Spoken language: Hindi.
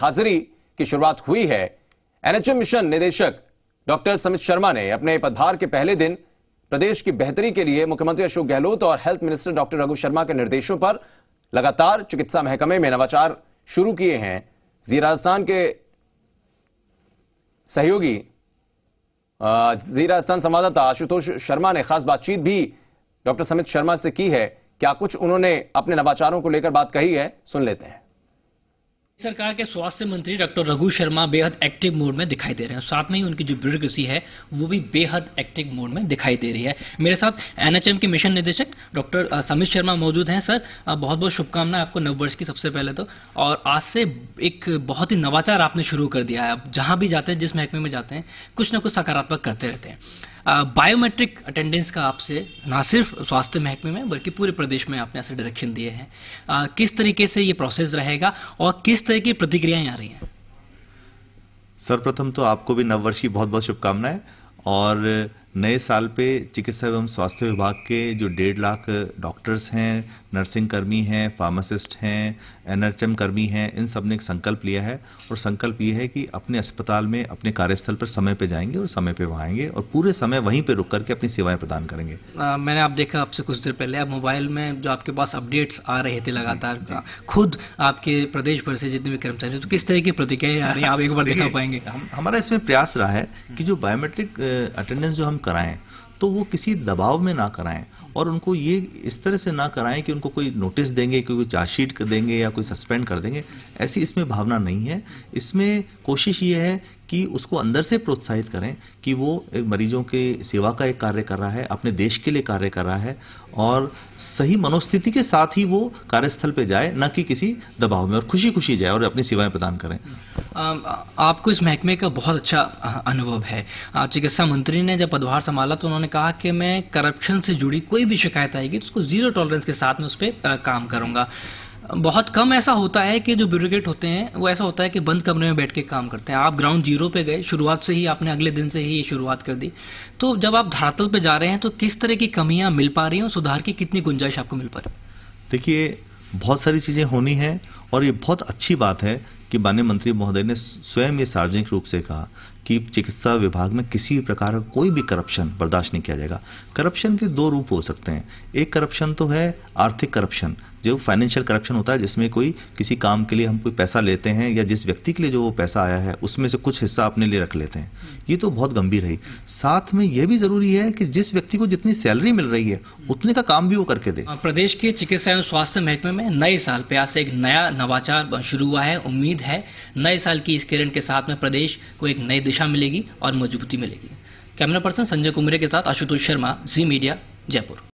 हाजिरी की शुरुआत हुई है एनएचएम मिशन निदेशक डॉक्टर समित शर्मा ने अपने पदभार के पहले दिन प्रदेश की बेहतरी के लिए मुख्यमंत्री अशोक गहलोत और health minister doctor Raghu Sharma के निर्देशों पर लगातार चिकित्सा महकमे में नवाचार शुरू किए हैं जी राजस्थान के सहयोगी जी राजस्थान संवाददाता आशुतोष शर्मा ने खास बातचीत भी डॉक्टर समित शर्मा से की है क्या कुछ उन्होंने अपने नवाचारों को लेकर बात कही है सुन लेते हैं सरकार के स्वास्थ्य मंत्री डॉक्टर रघु शर्मा बेहद एक्टिव मोड में दिखाई दे रहे हैं साथ में ही उनकी जो ब्यूरोक्रेसी है वो भी बेहद एक्टिव मोड में दिखाई दे रही है मेरे साथ एनएचएम के मिशन निदेशक डॉक्टर समित शर्मा मौजूद हैं सर बहुत बहुत शुभकामनाएं आपको नववर्ष की सबसे पहले तो और आज से एक बहुत ही नवाचार आपने शुरू कर दिया है आप जहां भी जाते हैं जिस महकमे में जाते हैं कुछ ना कुछ सकारात्मक करते रहते हैं बायोमेट्रिक अटेंडेंस का आपसे ना सिर्फ स्वास्थ्य महकमे में बल्कि पूरे प्रदेश में आपने ऐसे डायरेक्शन दिए हैं किस तरीके से ये प्रोसेस रहेगा और किस तरह की प्रतिक्रियाएं आ रही हैं सर्वप्रथम तो आपको भी नववर्ष की बहुत बहुत शुभकामनाएं और नए साल पे चिकित्सा एवं स्वास्थ्य विभाग के जो डेढ़ लाख डॉक्टर्स हैं नर्सिंग कर्मी हैं फार्मासिस्ट हैं एनआरएचएम कर्मी हैं इन सब ने एक संकल्प लिया है और संकल्प ये है कि अपने अस्पताल में अपने कार्यस्थल पर समय पे जाएंगे और समय पे वहाँ आएंगे और पूरे समय वहीं पे रुक करके अपनी सेवाएं प्रदान करेंगे आ, मैंने आप देखा आपसे कुछ देर पहले आप मोबाइल में जो आपके पास अपडेट्स आ रहे थे लगातार खुद आपके प्रदेश भर से जितने भी कर्मचारी तो किस तरह की प्रतिक्रिया आ रही है आप एक बार देखा पाएंगे हमारा इसमें प्रयास रहा है कि जो बायोमेट्रिक अटेंडेंस जो हम कराएं तो वो किसी दबाव में ना कराएं और उनको ये इस तरह से ना कराएं कि उनको कोई नोटिस देंगे कोई चार्जशीट कर देंगे या कोई सस्पेंड कर देंगे ऐसी इसमें भावना नहीं है इसमें कोशिश ये है कि उसको अंदर से प्रोत्साहित करें कि वो मरीजों के सेवा का एक कार्य कर रहा है अपने देश के लिए कार्य कर रहा है और सही मनोस्थिति के साथ ही वो कार्यस्थल पे जाए न कि किसी दबाव में और खुशी खुशी जाए और अपनी सेवाएं प्रदान करें आपको इस महकमे का बहुत अच्छा अनुभव है चिकित्सा मंत्री ने जब पदभार संभाला तो उन्होंने कहा कि मैं करप्शन से जुड़ी कोई भी शिकायत आएगी तो उसको जीरो टॉलरेंस के साथ में उस पर काम करूंगा बहुत कम ऐसा होता है कि जो ब्यूरोक्रेट होते हैं वो ऐसा होता है कि बंद कमरे में बैठ के काम करते हैं आप ग्राउंड जीरो पे गए शुरुआत से ही आपने अगले दिन से ही ये शुरुआत कर दी तो जब आप धरातल पे जा रहे हैं तो किस तरह की कमियां मिल पा रही हैं और सुधार की कितनी गुंजाइश आपको मिल पा रही है देखिए बहुत सारी चीज़ें होनी है और ये बहुत अच्छी बात है कि माननीय मंत्री महोदय ने स्वयं ये सार्वजनिक रूप से कहा कि चिकित्सा विभाग में किसी भी प्रकार का कोई भी करप्शन बर्दाश्त नहीं किया जाएगा करप्शन के दो रूप हो सकते हैं एक करप्शन तो है आर्थिक करप्शन जो फाइनेंशियल करप्शन होता है जिसमें कोई किसी काम के लिए हम कोई पैसा लेते हैं या जिस व्यक्ति के लिए जो वो पैसा आया है उसमें से कुछ हिस्सा अपने लिए रख लेते हैं ये तो बहुत गंभीर है साथ में यह भी जरूरी है कि जिस व्यक्ति को जितनी सैलरी मिल रही है उतने का काम भी वो करके दे हाँ, प्रदेश के चिकित्सा एवं स्वास्थ्य महकमे में नए साल आज से एक नया नवाचार शुरू हुआ है उम्मीद है नए साल की इस किरण के साथ में प्रदेश को एक नई दिशा दिशा मिलेगी और मजबूती मिलेगी कैमरा पर्सन संजय कुमरे के साथ आशुतोष शर्मा जी मीडिया जयपुर